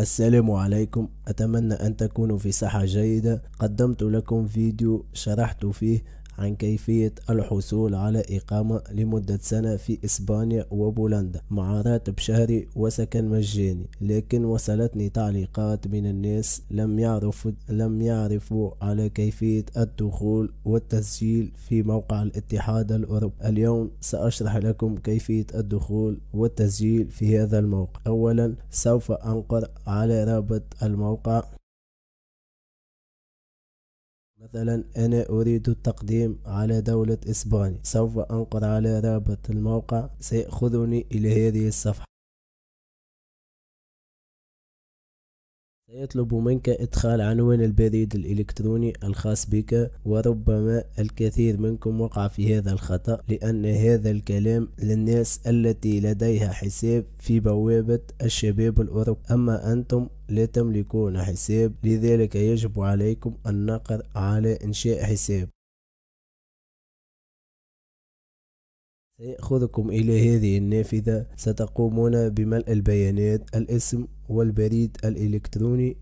السلام عليكم أتمنى أن تكونوا في صحة جيدة قدمت لكم فيديو شرحت فيه عن كيفية الحصول على إقامة لمدة سنة في إسبانيا وبولندا مع راتب شهري وسكن مجاني لكن وصلتني تعليقات من الناس لم يعرفوا لم يعرفوا على كيفية الدخول والتسجيل في موقع الاتحاد الأوروبي اليوم سأشرح لكم كيفية الدخول والتسجيل في هذا الموقع أولا سوف أنقر على رابط الموقع مثلا أنا أريد التقديم على دولة إسبانيا سوف أنقر على رابط الموقع سيأخذني إلى هذه الصفحة سيطلب منك إدخال عنوان البريد الإلكتروني الخاص بك وربما الكثير منكم وقع في هذا الخطأ لأن هذا الكلام للناس التي لديها حساب في بوابة الشباب الأوروبي أما أنتم لا تملكون حساب لذلك يجب عليكم النقر على إنشاء حساب سيأخذكم إلى هذه النافذة ستقومون بملء البيانات الاسم والبريد الإلكتروني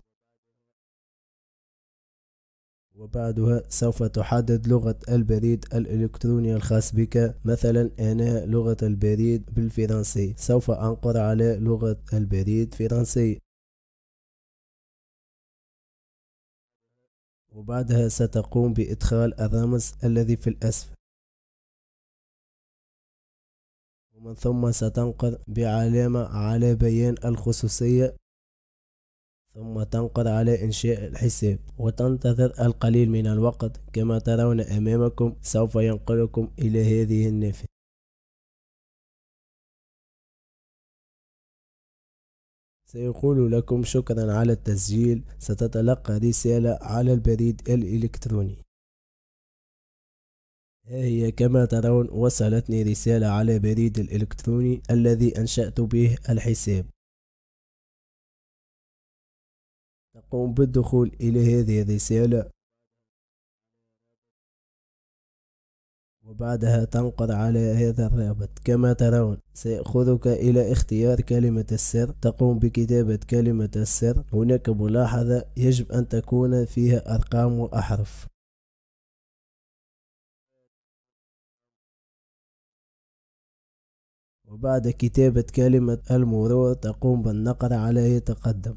وبعدها سوف تحدد لغة البريد الإلكتروني الخاص بك مثلا أنا لغة البريد بالفرنسي سوف أنقر على لغة البريد فرنسي وبعدها ستقوم بإدخال الرمز الذي في الأسفل ومن ثم ستنقذ بعلامة على بيان الخصوصية ثم تنقر على إنشاء الحساب وتنتظر القليل من الوقت كما ترون أمامكم سوف ينقلكم إلى هذه النافذة سيقول لكم شكرا على التسجيل ستتلقى رسالة على البريد الإلكتروني هي كما ترون وصلتني رسالة على بريد الإلكتروني الذي أنشأت به الحساب تقوم بالدخول إلى هذه الرسالة وبعدها تنقر على هذا الرابط كما ترون سيأخذك إلى اختيار كلمة السر تقوم بكتابة كلمة السر هناك ملاحظة يجب أن تكون فيها أرقام وأحرف وبعد كتابة كلمة المرور تقوم بالنقر على يتقدم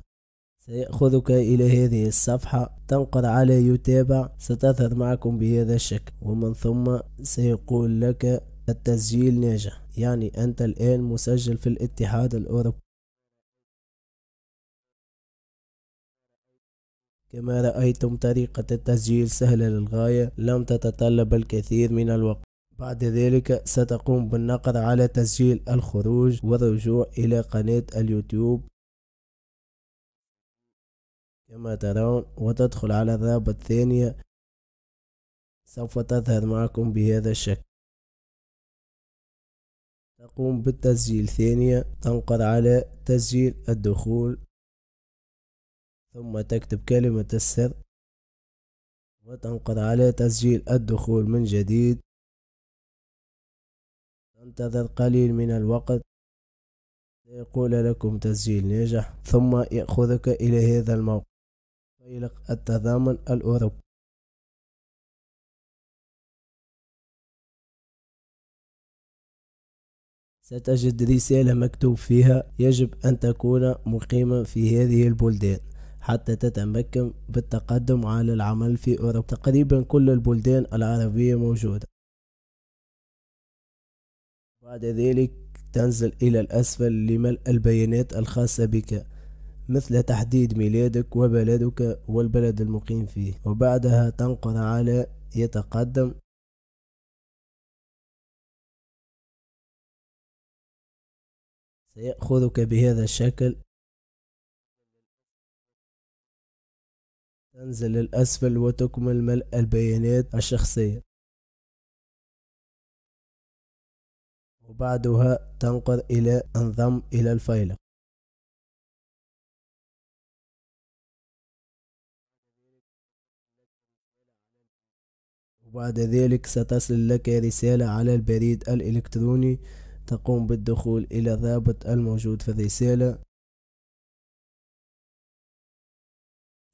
سيأخذك إلى هذه الصفحة تنقر على يتابع ستظهر معكم بهذا الشكل ومن ثم سيقول لك التسجيل ناجح يعني أنت الآن مسجل في الاتحاد الأوروبي كما رأيتم طريقة التسجيل سهلة للغاية لم تتطلب الكثير من الوقت بعد ذلك ستقوم بالنقر على تسجيل الخروج والرجوع إلى قناة اليوتيوب كما ترون وتدخل على الرابط الثانية سوف تظهر معكم بهذا الشكل تقوم بالتسجيل ثانية تنقر على تسجيل الدخول ثم تكتب كلمة السر وتنقر على تسجيل الدخول من جديد انتظر قليل من الوقت يقول لكم تسجيل نجح ثم يأخذك إلى هذا الموقع فيلق التضامن الأوروبي ستجد رسالة مكتوب فيها يجب أن تكون مقيما في هذه البلدان حتى تتمكن بالتقدم على العمل في أوروبا تقريبا كل البلدان العربية موجودة بعد ذلك تنزل إلى الأسفل لملء البيانات الخاصة بك مثل تحديد ميلادك وبلدك والبلد المقيم فيه وبعدها تنقر على يتقدم سيأخذك بهذا الشكل تنزل الأسفل وتكمل ملء البيانات الشخصية وبعدها تنقل إلى انضم إلى الفيلق وبعد ذلك ستصل لك رسالة على البريد الإلكتروني تقوم بالدخول إلى الرابط الموجود في الرسالة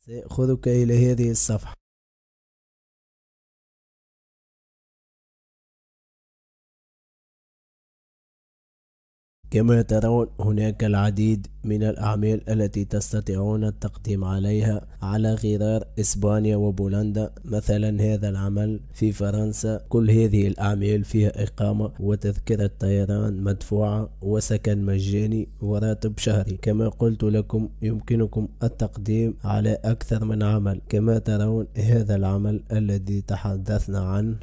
سيأخذك إلى هذه الصفحة كما ترون هناك العديد من الأعمال التي تستطيعون التقديم عليها على غرار إسبانيا وبولندا مثلا هذا العمل في فرنسا كل هذه الأعمال فيها إقامة وتذكرة طيران مدفوعة وسكن مجاني وراتب شهري كما قلت لكم يمكنكم التقديم على أكثر من عمل كما ترون هذا العمل الذي تحدثنا عنه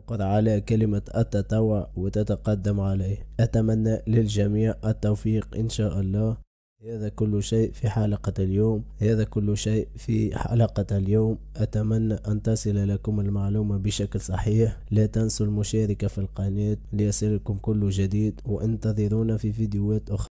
وقد على كلمة التطوع وتتقدم عليه أتمنى للجميع التوفيق إن شاء الله هذا كل شيء في حلقة اليوم هذا كل شيء في حلقة اليوم أتمنى أن تصل لكم المعلومة بشكل صحيح لا تنسوا المشاركة في القناة ليصلكم كل جديد وانتظرونا في فيديوهات أخرى